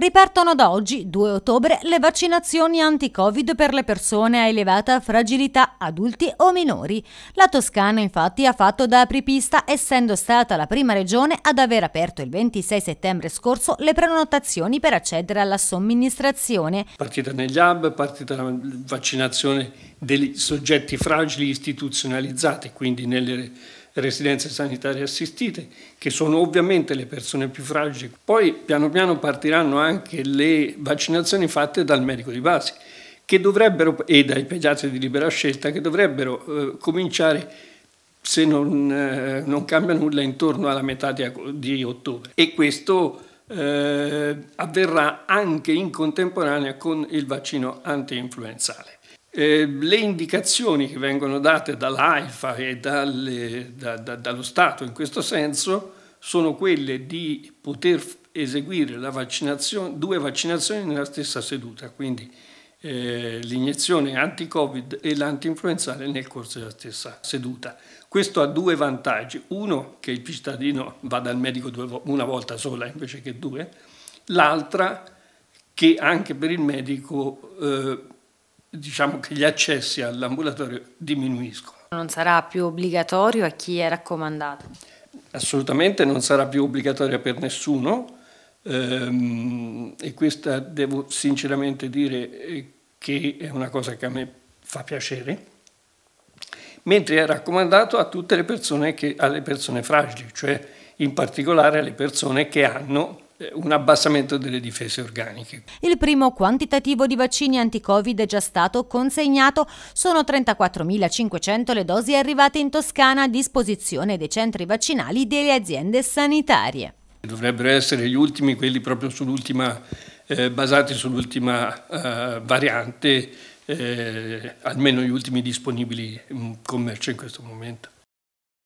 Ripartono da oggi, 2 ottobre, le vaccinazioni anti-Covid per le persone a elevata fragilità, adulti o minori. La Toscana infatti ha fatto da apripista essendo stata la prima regione ad aver aperto il 26 settembre scorso le prenotazioni per accedere alla somministrazione. Partita negli hub, partita la vaccinazione dei soggetti fragili istituzionalizzati, quindi nelle residenze sanitarie assistite, che sono ovviamente le persone più fragili. Poi piano piano partiranno anche le vaccinazioni fatte dal medico di base e dai pediatri di libera scelta che dovrebbero eh, cominciare se non, eh, non, cambia nulla intorno alla metà di, di ottobre. E questo eh, avverrà anche in contemporanea con il vaccino anti-influenzale. Ehm, le indicazioni che vengono date dall'AIFA e dalle, da, da, dallo Stato in questo senso sono quelle di poter eseguire vaccinazione, due vaccinazioni nella stessa seduta, quindi eh, l'iniezione anti-Covid e l'anti-influenzale nel corso della stessa seduta. Questo ha due vantaggi, uno che il cittadino vada al medico due, una volta sola invece che due, l'altra che anche per il medico eh, diciamo che gli accessi all'ambulatorio diminuiscono. Non sarà più obbligatorio a chi è raccomandato? Assolutamente non sarà più obbligatorio per nessuno ehm, e questa devo sinceramente dire eh, che è una cosa che a me fa piacere, mentre è raccomandato a tutte le persone, che, alle persone fragili, cioè in particolare alle persone che hanno eh, un abbassamento delle difese organiche. Il primo quantitativo di vaccini anti-Covid è già stato consegnato, sono 34.500 le dosi arrivate in Toscana a disposizione dei centri vaccinali delle aziende sanitarie. Dovrebbero essere gli ultimi, quelli proprio sull'ultima, eh, basati sull'ultima eh, variante, eh, almeno gli ultimi disponibili in mm, commercio in questo momento.